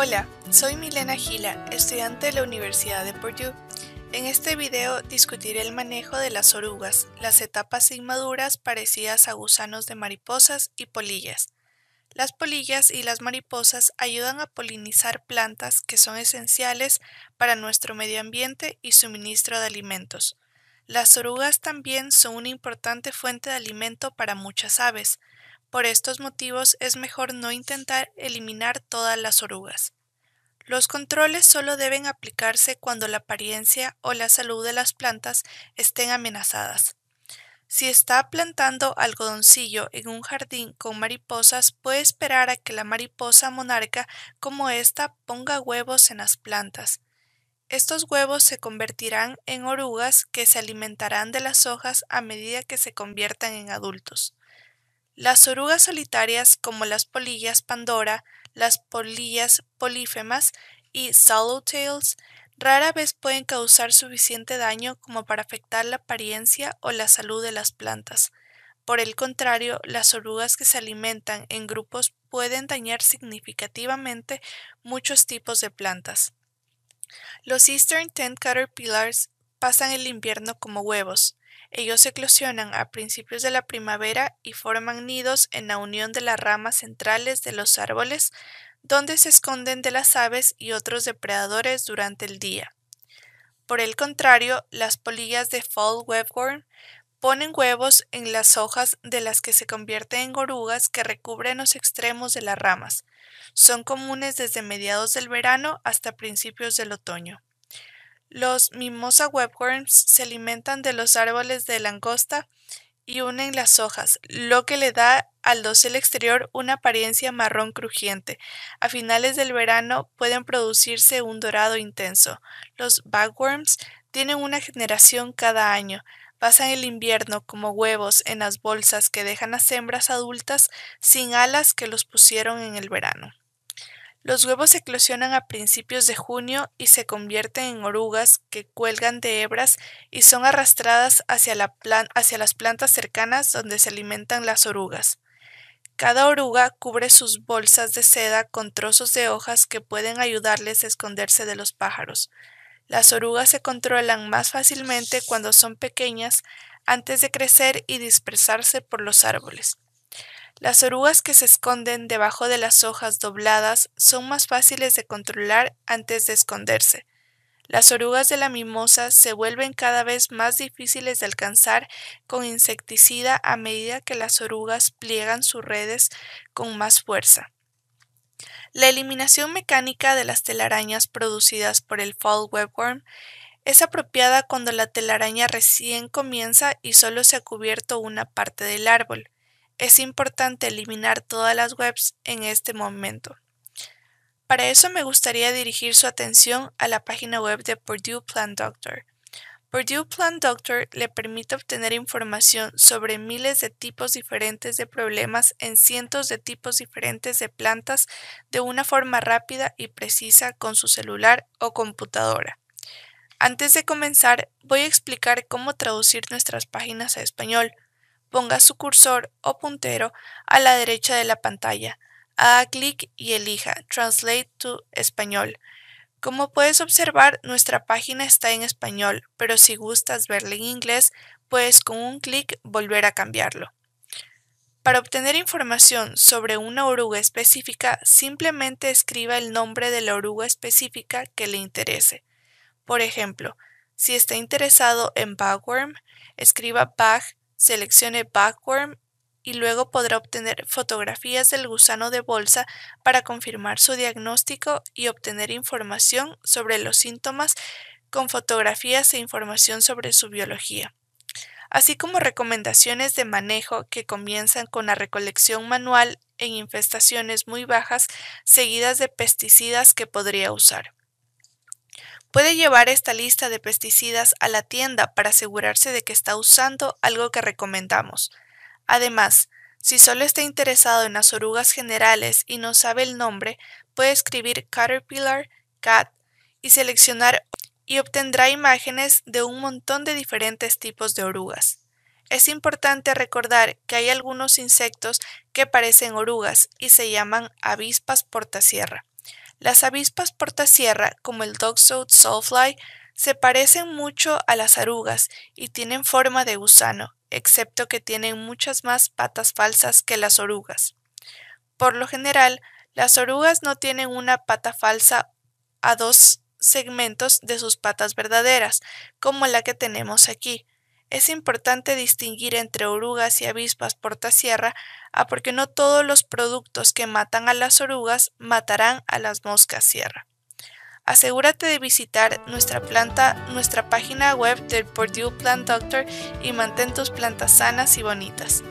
Hola, soy Milena Gila, estudiante de la Universidad de Purdue. En este video discutiré el manejo de las orugas, las etapas inmaduras parecidas a gusanos de mariposas y polillas. Las polillas y las mariposas ayudan a polinizar plantas que son esenciales para nuestro medio ambiente y suministro de alimentos. Las orugas también son una importante fuente de alimento para muchas aves, por estos motivos es mejor no intentar eliminar todas las orugas. Los controles solo deben aplicarse cuando la apariencia o la salud de las plantas estén amenazadas. Si está plantando algodoncillo en un jardín con mariposas, puede esperar a que la mariposa monarca como esta ponga huevos en las plantas. Estos huevos se convertirán en orugas que se alimentarán de las hojas a medida que se conviertan en adultos. Las orugas solitarias como las polillas pandora, las polillas polífemas y swallowtails rara vez pueden causar suficiente daño como para afectar la apariencia o la salud de las plantas. Por el contrario, las orugas que se alimentan en grupos pueden dañar significativamente muchos tipos de plantas. Los Eastern Tent Caterpillars pasan el invierno como huevos, ellos eclosionan a principios de la primavera y forman nidos en la unión de las ramas centrales de los árboles, donde se esconden de las aves y otros depredadores durante el día. Por el contrario, las polillas de fall webworm ponen huevos en las hojas de las que se convierten en gorugas que recubren los extremos de las ramas. Son comunes desde mediados del verano hasta principios del otoño. Los mimosa webworms se alimentan de los árboles de langosta y unen las hojas, lo que le da al dosel exterior una apariencia marrón crujiente. A finales del verano pueden producirse un dorado intenso. Los bagworms tienen una generación cada año. Pasan el invierno como huevos en las bolsas que dejan las hembras adultas sin alas que los pusieron en el verano. Los huevos eclosionan a principios de junio y se convierten en orugas que cuelgan de hebras y son arrastradas hacia, hacia las plantas cercanas donde se alimentan las orugas. Cada oruga cubre sus bolsas de seda con trozos de hojas que pueden ayudarles a esconderse de los pájaros. Las orugas se controlan más fácilmente cuando son pequeñas antes de crecer y dispersarse por los árboles. Las orugas que se esconden debajo de las hojas dobladas son más fáciles de controlar antes de esconderse. Las orugas de la mimosa se vuelven cada vez más difíciles de alcanzar con insecticida a medida que las orugas pliegan sus redes con más fuerza. La eliminación mecánica de las telarañas producidas por el fall webworm es apropiada cuando la telaraña recién comienza y solo se ha cubierto una parte del árbol es importante eliminar todas las webs en este momento. Para eso me gustaría dirigir su atención a la página web de Purdue Plan Doctor. Purdue Plant Doctor le permite obtener información sobre miles de tipos diferentes de problemas en cientos de tipos diferentes de plantas de una forma rápida y precisa con su celular o computadora. Antes de comenzar, voy a explicar cómo traducir nuestras páginas a español ponga su cursor o puntero a la derecha de la pantalla, haga clic y elija Translate to Español. Como puedes observar, nuestra página está en español, pero si gustas verla en inglés, puedes con un clic volver a cambiarlo. Para obtener información sobre una oruga específica, simplemente escriba el nombre de la oruga específica que le interese. Por ejemplo, si está interesado en bagworm, escriba bag Seleccione Backworm y luego podrá obtener fotografías del gusano de bolsa para confirmar su diagnóstico y obtener información sobre los síntomas con fotografías e información sobre su biología, así como recomendaciones de manejo que comienzan con la recolección manual en infestaciones muy bajas seguidas de pesticidas que podría usar. Puede llevar esta lista de pesticidas a la tienda para asegurarse de que está usando algo que recomendamos. Además, si solo está interesado en las orugas generales y no sabe el nombre, puede escribir Caterpillar Cat y seleccionar y obtendrá imágenes de un montón de diferentes tipos de orugas. Es importante recordar que hay algunos insectos que parecen orugas y se llaman avispas portasierra. Las avispas portasierra, como el soul Soulfly, se parecen mucho a las arugas y tienen forma de gusano, excepto que tienen muchas más patas falsas que las orugas. Por lo general, las orugas no tienen una pata falsa a dos segmentos de sus patas verdaderas, como la que tenemos aquí. Es importante distinguir entre orugas y avispas portasierra, a ah, porque no todos los productos que matan a las orugas matarán a las moscas sierra. Asegúrate de visitar nuestra planta, nuestra página web del Purdue Plant Doctor y mantén tus plantas sanas y bonitas.